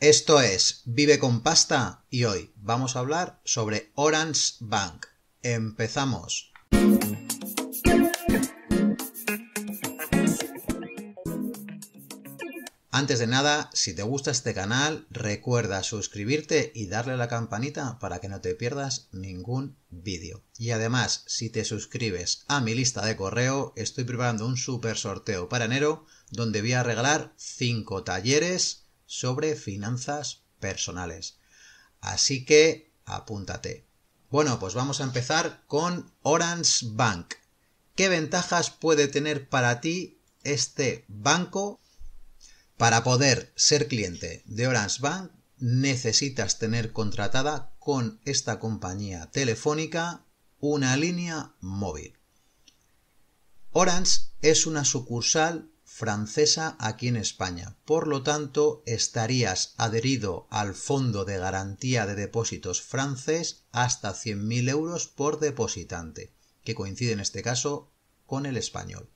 Esto es Vive con Pasta y hoy vamos a hablar sobre Orange Bank. Empezamos. Antes de nada, si te gusta este canal, recuerda suscribirte y darle a la campanita para que no te pierdas ningún vídeo. Y además, si te suscribes a mi lista de correo, estoy preparando un super sorteo para enero donde voy a regalar 5 talleres sobre finanzas personales. Así que apúntate. Bueno, pues vamos a empezar con Orange Bank. ¿Qué ventajas puede tener para ti este banco? Para poder ser cliente de Orange Bank necesitas tener contratada con esta compañía telefónica una línea móvil. Orange es una sucursal francesa aquí en España. Por lo tanto, estarías adherido al Fondo de Garantía de Depósitos francés hasta 100.000 euros por depositante, que coincide en este caso con el español.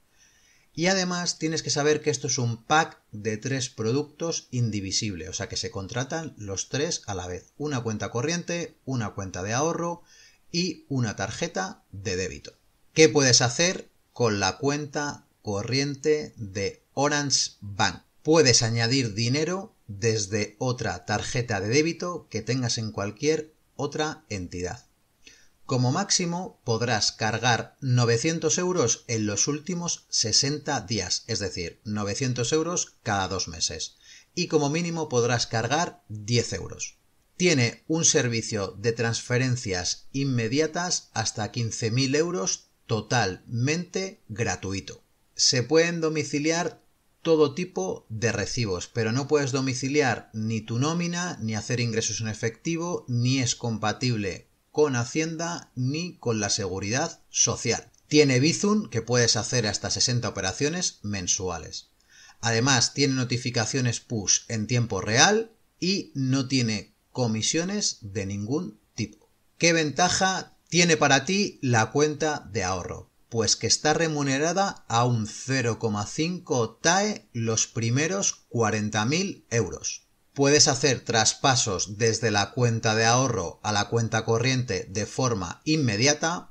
Y además tienes que saber que esto es un pack de tres productos indivisible, o sea que se contratan los tres a la vez, una cuenta corriente, una cuenta de ahorro y una tarjeta de débito. ¿Qué puedes hacer con la cuenta corriente de Orange Bank. Puedes añadir dinero desde otra tarjeta de débito que tengas en cualquier otra entidad. Como máximo podrás cargar 900 euros en los últimos 60 días, es decir, 900 euros cada dos meses. Y como mínimo podrás cargar 10 euros. Tiene un servicio de transferencias inmediatas hasta 15.000 euros totalmente gratuito se pueden domiciliar todo tipo de recibos, pero no puedes domiciliar ni tu nómina, ni hacer ingresos en efectivo, ni es compatible con Hacienda ni con la seguridad social. Tiene Bizum que puedes hacer hasta 60 operaciones mensuales. Además, tiene notificaciones push en tiempo real y no tiene comisiones de ningún tipo. ¿Qué ventaja tiene para ti la cuenta de ahorro? pues que está remunerada a un 0,5 TAE los primeros 40.000 euros. Puedes hacer traspasos desde la cuenta de ahorro a la cuenta corriente de forma inmediata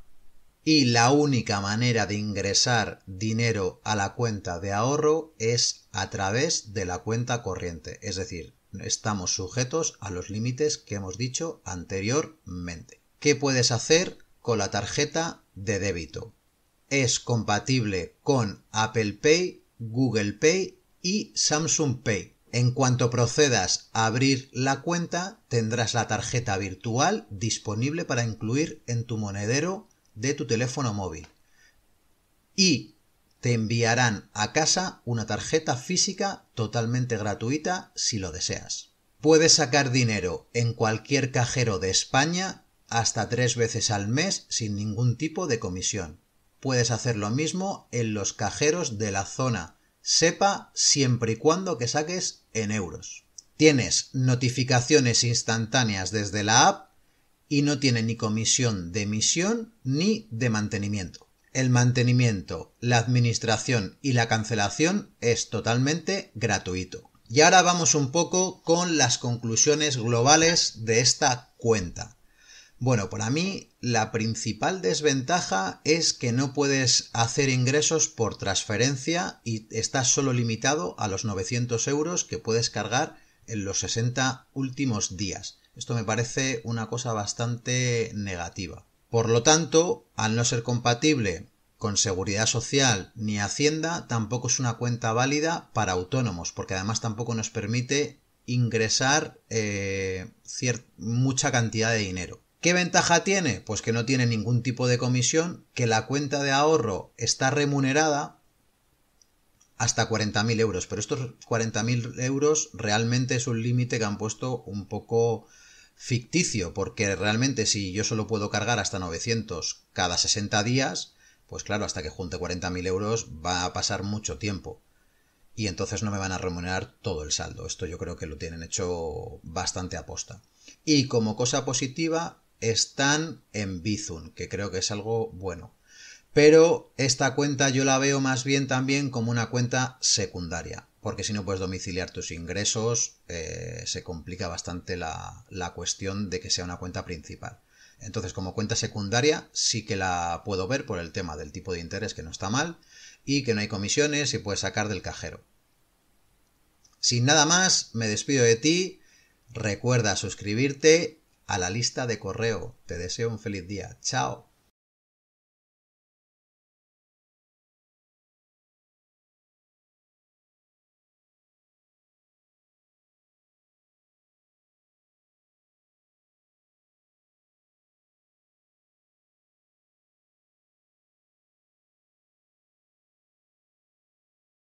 y la única manera de ingresar dinero a la cuenta de ahorro es a través de la cuenta corriente, es decir, estamos sujetos a los límites que hemos dicho anteriormente. ¿Qué puedes hacer con la tarjeta de débito? es compatible con Apple Pay, Google Pay y Samsung Pay. En cuanto procedas a abrir la cuenta, tendrás la tarjeta virtual disponible para incluir en tu monedero de tu teléfono móvil. Y te enviarán a casa una tarjeta física totalmente gratuita si lo deseas. Puedes sacar dinero en cualquier cajero de España hasta tres veces al mes sin ningún tipo de comisión. Puedes hacer lo mismo en los cajeros de la zona SEPA siempre y cuando que saques en euros. Tienes notificaciones instantáneas desde la app y no tiene ni comisión de emisión ni de mantenimiento. El mantenimiento, la administración y la cancelación es totalmente gratuito. Y ahora vamos un poco con las conclusiones globales de esta cuenta. Bueno, para mí la principal desventaja es que no puedes hacer ingresos por transferencia y estás solo limitado a los 900 euros que puedes cargar en los 60 últimos días. Esto me parece una cosa bastante negativa. Por lo tanto, al no ser compatible con Seguridad Social ni Hacienda, tampoco es una cuenta válida para autónomos, porque además tampoco nos permite ingresar eh, mucha cantidad de dinero. ¿Qué ventaja tiene? Pues que no tiene ningún tipo de comisión, que la cuenta de ahorro está remunerada hasta 40.000 euros, pero estos 40.000 euros realmente es un límite que han puesto un poco ficticio, porque realmente si yo solo puedo cargar hasta 900 cada 60 días, pues claro, hasta que junte 40.000 euros va a pasar mucho tiempo. Y entonces no me van a remunerar todo el saldo. Esto yo creo que lo tienen hecho bastante aposta. Y como cosa positiva, están en Bizun que creo que es algo bueno. Pero esta cuenta yo la veo más bien también como una cuenta secundaria, porque si no puedes domiciliar tus ingresos, eh, se complica bastante la, la cuestión de que sea una cuenta principal. Entonces, como cuenta secundaria, sí que la puedo ver por el tema del tipo de interés que no está mal y que no hay comisiones y puedes sacar del cajero. Sin nada más, me despido de ti. Recuerda suscribirte a la lista de correo. Te deseo un feliz día. Chao.